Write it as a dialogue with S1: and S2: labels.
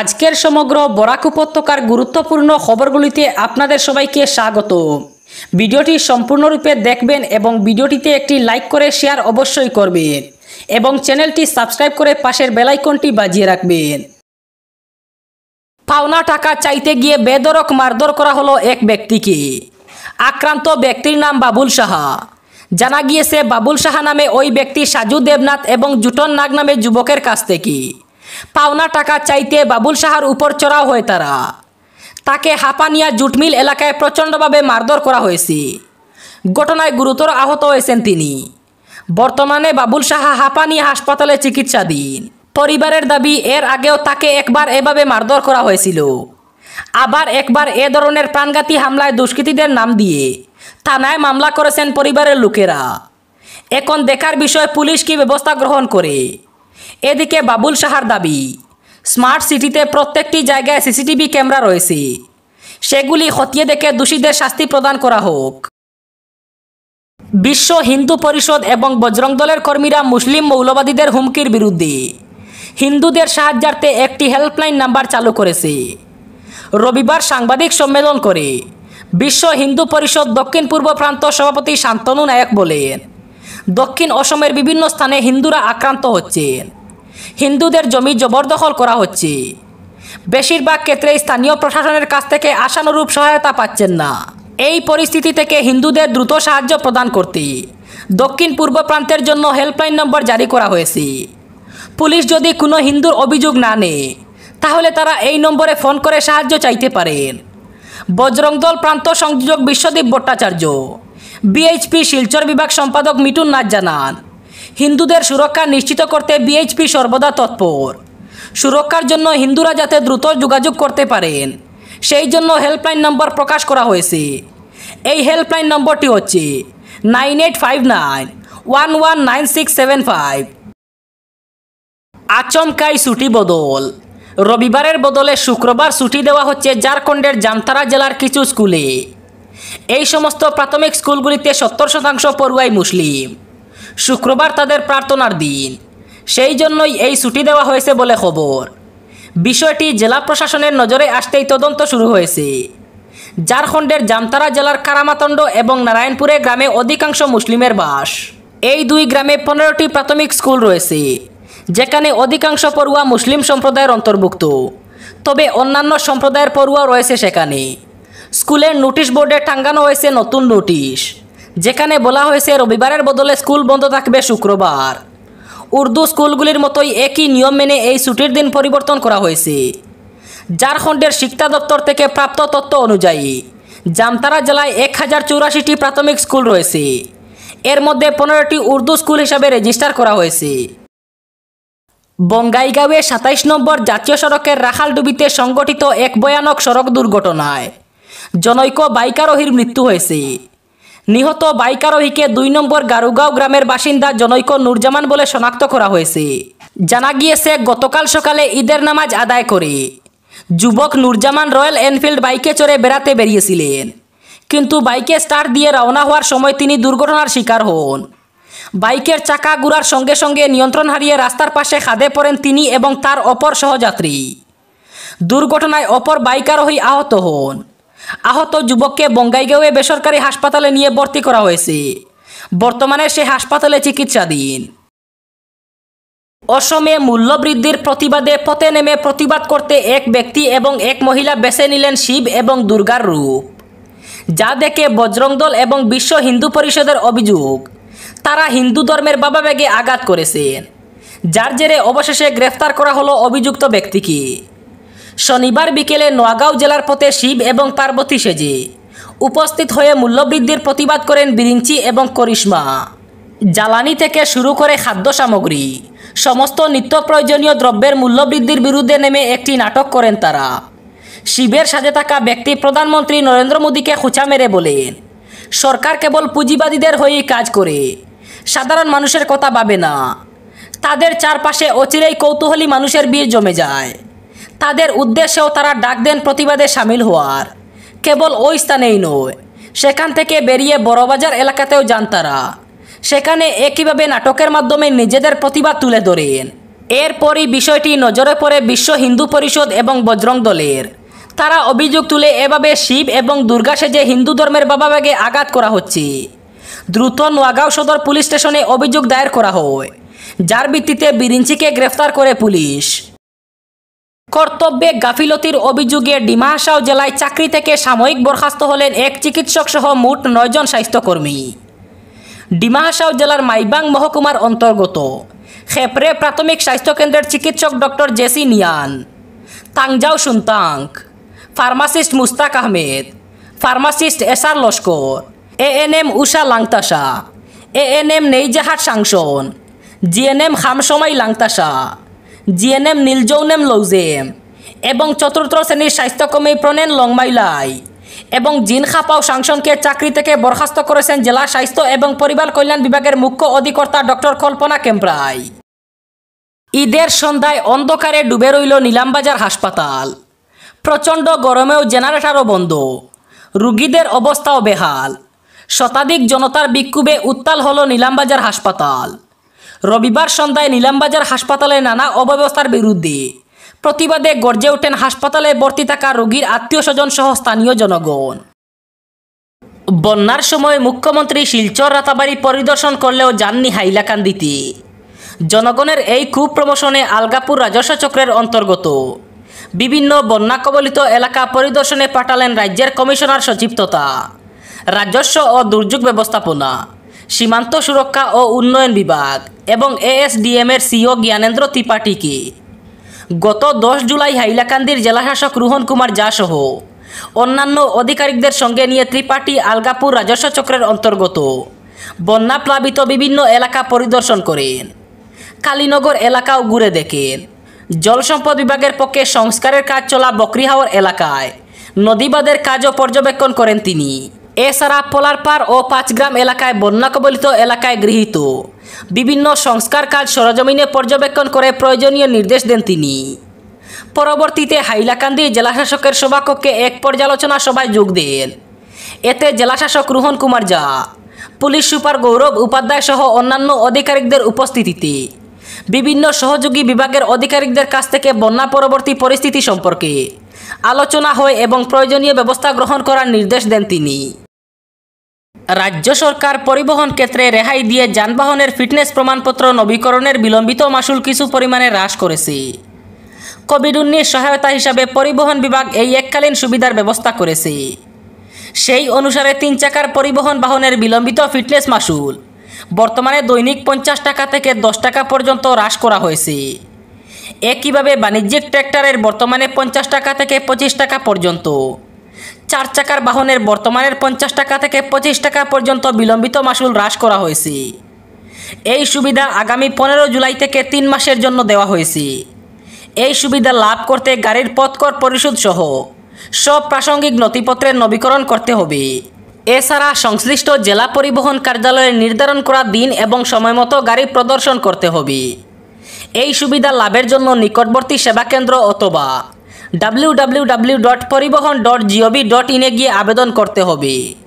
S1: আজকের সমগ্র বরাক উপত্যকার গুরুত্বপূর্ণ খবরগুলিতে আপনাদের সবাইকে স্বাগত ভিডিওটি সম্পূর্ণরূপে দেখবেন এবং ভিডিওটিতে একটি লাইক করে শেয়ার অবশ্যই করবেন এবং চ্যানেলটি সাবস্ক্রাইব করে পাশের বেলাইকনটি বাজিয়ে রাখবেন পাওনা টাকা চাইতে গিয়ে বেদরক মারধর করা হলো এক ব্যক্তিকে আক্রান্ত ব্যক্তির নাম বাবুল সাহা জানা গিয়েছে বাবুল সাহা নামে ওই ব্যক্তি সাজু দেবনাথ এবং জুটন নাগ নামে যুবকের কাছ থেকে পাওনা টাকা চাইতে বাবুল সাহার উপর চড়াও হয় তারা তাকে হাপানিয়া জুটমিল এলাকায় প্রচণ্ডভাবে মারধর করা হয়েছে ঘটনায় গুরুতর আহত হয়েছেন তিনি বর্তমানে বাবুল সাহা হাপানিয়া হাসপাতালে চিকিৎসাধীন পরিবারের দাবি এর আগেও তাকে একবার এভাবে মারধর করা হয়েছিল আবার একবার এ ধরনের প্রাণঘাতী হামলায় দুষ্কৃতীদের নাম দিয়ে থানায় মামলা করেছেন পরিবারের লোকেরা এখন দেখার বিষয় পুলিশ কি ব্যবস্থা গ্রহণ করে এদিকে বাবুল সাহার দাবি স্মার্ট সিটিতে প্রত্যেকটি জায়গায় সিসিটিভি ক্যামেরা রয়েছে সেগুলি খতিয়ে দেখে দোষীদের শাস্তি প্রদান করা হোক বিশ্ব হিন্দু পরিষদ এবং বজরং দলের কর্মীরা মুসলিম মৌলবাদীদের হুমকির বিরুদ্ধে হিন্দুদের সাহায্যার্থে একটি হেল্পলাইন নাম্বার চালু করেছে রবিবার সাংবাদিক সম্মেলন করে বিশ্ব হিন্দু পরিষদ দক্ষিণ পূর্ব প্রান্ত সভাপতি শান্তনু নায়ক বলেন দক্ষিণ অসমের বিভিন্ন স্থানে হিন্দুরা আক্রান্ত হচ্ছেন হিন্দুদের জমি জবরদখল করা হচ্ছে বেশিরভাগ ক্ষেত্রে স্থানীয় প্রশাসনের কাছ থেকে আশানুরূপ সহায়তা পাচ্ছেন না এই পরিস্থিতি থেকে হিন্দুদের দ্রুত সাহায্য প্রদান করতে দক্ষিণ পূর্ব প্রান্তের জন্য হেল্পলাইন নম্বর জারি করা হয়েছে পুলিশ যদি কোনো হিন্দুর অভিযোগ না নেয় তাহলে তারা এই নম্বরে ফোন করে সাহায্য চাইতে পারেন বজরংদল প্রান্ত সংযোজক বিশ্বদীপ ভট্টাচার্য বিএইচপি শিলচর বিভাগ সম্পাদক মিটুন নাথ জানান হিন্দুদের সুরক্ষা নিশ্চিত করতে বিএইচপি সর্বদা তৎপর সুরক্ষার জন্য হিন্দুরা যাতে দ্রুত যোগাযোগ করতে পারেন সেই জন্য হেল্পলাইন নম্বর প্রকাশ করা হয়েছে এই হেল্পলাইন নম্বরটি হচ্ছে nine eight five nine one one nine six seven five আচমকাই ছুটি বদল রবিবারের বদলে শুক্রবার ছুটি দেওয়া হচ্ছে ঝাড়খণ্ডের জামতারা জেলার কিছু স্কুলে এই সমস্ত প্রাথমিক স্কুলগুলিতে সত্তর শতাংশ পড়ুয়াই মুসলিম শুক্রবার তাদের প্রার্থনার দিন সেই জন্যই এই ছুটি দেওয়া হয়েছে বলে খবর বিষয়টি জেলা প্রশাসনের নজরে আসতেই তদন্ত শুরু হয়েছে ঝাড়খণ্ডের জামতারা জেলার কারামাতণ্ড এবং নারায়ণপুরে গ্রামে অধিকাংশ মুসলিমের বাস এই দুই গ্রামে পনেরোটি প্রাথমিক স্কুল রয়েছে যেখানে অধিকাংশ পড়ুয়া মুসলিম সম্প্রদায়ের অন্তর্ভুক্ত তবে অন্যান্য সম্প্রদায়ের পড়ুয়া রয়েছে সেখানে স্কুলের নোটিশ বোর্ডে টাঙ্গানো হয়েছে নতুন নোটিশ যেখানে বলা হয়েছে রবিবারের বদলে স্কুল বন্ধ থাকবে শুক্রবার উর্দু স্কুলগুলির মতোই একই নিয়ম মেনে এই ছুটির দিন পরিবর্তন করা হয়েছে ঝাড়খণ্ডের শিক্ষা দপ্তর থেকে প্রাপ্ত তথ্য অনুযায়ী জামতারা জেলায় এক হাজার চৌরাশিটি প্রাথমিক স্কুল রয়েছে এর মধ্যে পনেরোটি উর্দু স্কুল হিসাবে রেজিস্টার করা হয়েছে বঙ্গাইগাঁওয়ে সাতাইশ নম্বর জাতীয় সড়কের রাখালডুবিতে সংগঠিত এক ভয়ানক সড়ক দুর্ঘটনায় জনৈক বাইকারোহীর মৃত্যু হয়েছে নিহত বাইক আরোহীকে দুই নম্বর গারুগাঁও গ্রামের বাসিন্দা জনৈক নুরজামান বলে শনাক্ত করা হয়েছে জানা গিয়েছে গতকাল সকালে ঈদের নামাজ আদায় করে যুবক নুরজামান রয়্যাল এনফিল্ড বাইকে চড়ে বেড়াতে বেরিয়েছিলেন কিন্তু বাইকে স্টার দিয়ে রওনা হওয়ার সময় তিনি দুর্ঘটনার শিকার হন বাইকের চাকা গুড়ার সঙ্গে সঙ্গে নিয়ন্ত্রণ হারিয়ে রাস্তার পাশে খাদে পড়েন তিনি এবং তার অপর সহযাত্রী দুর্ঘটনায় অপর বাইক আরোহী আহত হন আহত যুবককে বঙ্গাইগাঁওয়ে বেসরকারি হাসপাতালে নিয়ে ভর্তি করা হয়েছে বর্তমানে সে হাসপাতালে চিকিৎসাধীন অসমে মূল্যবৃদ্ধির প্রতিবাদে পথে নেমে প্রতিবাদ করতে এক ব্যক্তি এবং এক মহিলা বেছে নিলেন শিব এবং দুর্গার রূপ যা দেখে বজরং দল এবং বিশ্ব হিন্দু পরিষদের অভিযোগ তারা হিন্দু ধর্মের বাবা ব্যাগে আঘাত করেছেন যার জেরে অবশেষে গ্রেফতার করা হলো অভিযুক্ত ব্যক্তিকে শনিবার বিকেলে নোয়াগাঁও জেলার পথে শিব এবং পার্বতী সেজে উপস্থিত হয়ে মূল্যবৃদ্ধির প্রতিবাদ করেন বিরিঞ্চি এবং করিশ্মা জ্বালানি থেকে শুরু করে খাদ্য সামগ্রী সমস্ত নিত্য প্রয়োজনীয় দ্রব্যের মূল্যবৃদ্ধির বিরুদ্ধে নেমে একটি নাটক করেন তারা শিবের সাজে থাকা ব্যক্তি প্রধানমন্ত্রী নরেন্দ্র মোদীকে খুঁচা মেরে বলেন সরকার কেবল পুঁজিবাদীদের হয়েই কাজ করে সাধারণ মানুষের কথা ভাবে না তাদের চারপাশে অচিরেই কৌতূহলী মানুষের বীর জমে যায় তাদের উদ্দেশ্যেও তারা ডাক দেন প্রতিবাদে সামিল হওয়ার কেবল ওই স্থানেই নয় সেখান থেকে বেরিয়ে বড়বাজার এলাকাতেও যান তারা সেখানে একইভাবে নাটকের মাধ্যমে নিজেদের প্রতিবাদ তুলে ধরেন এরপরই বিষয়টি নজরে পড়ে বিশ্ব হিন্দু পরিষদ এবং বজরং দলের তারা অভিযোগ তুলে এভাবে শিব এবং দুর্গা সেজে হিন্দু ধর্মের বাবাবাগে আঘাত করা হচ্ছে দ্রুত নোয়াগাঁও সদর পুলিশ স্টেশনে অভিযোগ দায়ের করা হয় যার ভিত্তিতে বিরিঞ্চিকে গ্রেফতার করে পুলিশ কর্তব্যে গাফিলতির অভিযোগে ডিমাহাসাও জেলায় চাকরি থেকে সাময়িক বরখাস্ত হলেন এক চিকিৎসক সহ মোট নয়জন স্বাস্থ্যকর্মী ডিমাহাসাও জেলার মাইবাং মহকুমার অন্তর্গত খেপরে প্রাথমিক স্বাস্থ্যকেন্দ্রের চিকিৎসক doctor JC Niyan Tangjao Suntanka pharmacist Mustaq Ahmed pharmacist S R Laskar A N M Usha Langthasa A N M Neijahar Sangson GNM Khamsmai Langthasa GNM Niljounem Loujem এবং চতুর্থ শ্রেণীর স্বাস্থ্যকর্মী প্রণেন লংমাইলাই এবং জিন খাপাও সাংসনকে চাকরি থেকে বরখাস্ত করেছেন জেলা স্বাস্থ্য এবং পরিবার কল্যাণ বিভাগের মুখ্য অধিকর্তা ডক্টর কল্পনা কেম্প্রাই ঈদের সন্ধ্যায় অন্ধকারে ডুবে রইল নীলামবাজার হাসপাতাল প্রচণ্ড গরমেও জেনারেটারও বন্ধ রুগীদের অবস্থাও বেহাল শতাধিক জনতার বিক্ষোভে উত্তাল হল নীলামবাজার হাসপাতাল রবিবার সন্ধ্যায় নিলামবাজার হাসপাতালে নানা অব্যবস্থার বিরুদ্ধে প্রতিবাদে গর্জে ওঠেন হাসপাতালে ভর্তি থাকা রোগীর আত্মীয় স্বজন সহ স্থানীয় জনগণ বন্যার সময় মুখ্যমন্ত্রী শিলচর রাতাবাড়ি পরিদর্শন করলেও যাননি হাইলাকান্দিতে জনগণের এই খুব প্রমোশনে আলগাপুর রাজস্ব চক্রের অন্তর্গত বিভিন্ন বন্যা কবলিত এলাকা পরিদর্শনে পাঠালেন রাজ্যের কমিশনার সচিব তথা রাজস্ব ও দুর্যোগ ব্যবস্থাপনা সীমান্ত সুরক্ষা ও উন্নয়ন বিভাগ এবং এএসডিএম এর সিও জ্ঞানেন্দ্র ত্রিপাঠীকে গত দশ জুলাই হাইলাকান্দির জেলাশাসক রোহন কুমার সহ অন্যান্য অধিকারিকদের সঙ্গে নিয়ে ত্রিপাঠী আলগাপুর রাজস্ব চক্রের অন্তর্গত বন্যা প্লাবিত বিভিন্ন এলাকা পরিদর্শন করেন কালীনগর এলাকাও ঘুরে দেখেন জলসম্পদ বিভাগের পক্ষে সংস্কারের কাজ চলা বকরিহাওয়ার এলাকায় নদীবাদের কাজও পর্যবেক্ষণ করেন তিনি এছাড়া পোলারপাড় ও পাঁচগ্রাম এলাকায় বন্যা কবলিত এলাকায় গৃহীত বিভিন্ন সংস্কার কাজ সরজমিনে পর্যবেক্ষণ করে প্রয়োজনীয় নির্দেশ দেন তিনি পরবর্তীতে হাইলাকান্দি জেলাশাসকের সভাকক্ষে এক পর্যালোচনা সভায় যোগ দেন এতে জেলাশাসক রোহন কুমার যা পুলিশ সুপার গৌরব উপাধ্যায় সহ অন্যান্য আধিকারিকদের উপস্থিতিতে বিভিন্ন সহযোগী বিভাগের আধিকারিকদের কাছ থেকে বন্যা পরবর্তী পরিস্থিতি সম্পর্কে আলোচনা হয় এবং প্রয়োজনীয় ব্যবস্থা গ্রহণ করার নির্দেশ দেন তিনি রাজ্য সরকার পরিবহন ক্ষেত্রে রেহাই দিয়ে যানবাহনের ফিটনেস প্রমাণপত্র নবীকরণের বিলম্বিত মাসুল কিছু পরিমাণে হ্রাস করেছে কোভিড উনিশ সহায়তা হিসাবে পরিবহন বিভাগ এই এককালীন সুবিধার ব্যবস্থা করেছে সেই অনুসারে তিন চাকার পরিবহন বাহনের বিলম্বিত ফিটনেস মাসুল বর্তমানে দৈনিক পঞ্চাশ টাকা থেকে দশ টাকা পর্যন্ত হ্রাস করা হয়েছে একইভাবে বাণিজ্যিক ট্র্যাক্টরের বর্তমানে পঞ্চাশ টাকা থেকে পঁচিশ টাকা পর্যন্ত চার চাকার বাহনের বর্তমানের পঞ্চাশ টাকা থেকে পঁচিশ টাকা পর্যন্ত বিলম্বিত মাসুল হ্রাস করা হয়েছে এই সুবিধা আগামী পনেরো জুলাই থেকে তিন মাসের জন্য দেওয়া হয়েছে এই সুবিধা লাভ করতে গাড়ির পথকর পরিশোধ সহ সব প্রাসঙ্গিক নথিপত্রের নবীকরণ করতে হবে এছাড়া সংশ্লিষ্ট জেলা পরিবহন কার্যালয়ে নির্ধারণ করা দিন এবং সময়মতো গাড়ি প্রদর্শন করতে হবে এই সুবিধা লাভের জন্য নিকটবর্তী সেবা কেন্দ্র অথবা W W W dot Parivahan dot gov dot ইনে গিয়ে আবেদন করতে হবে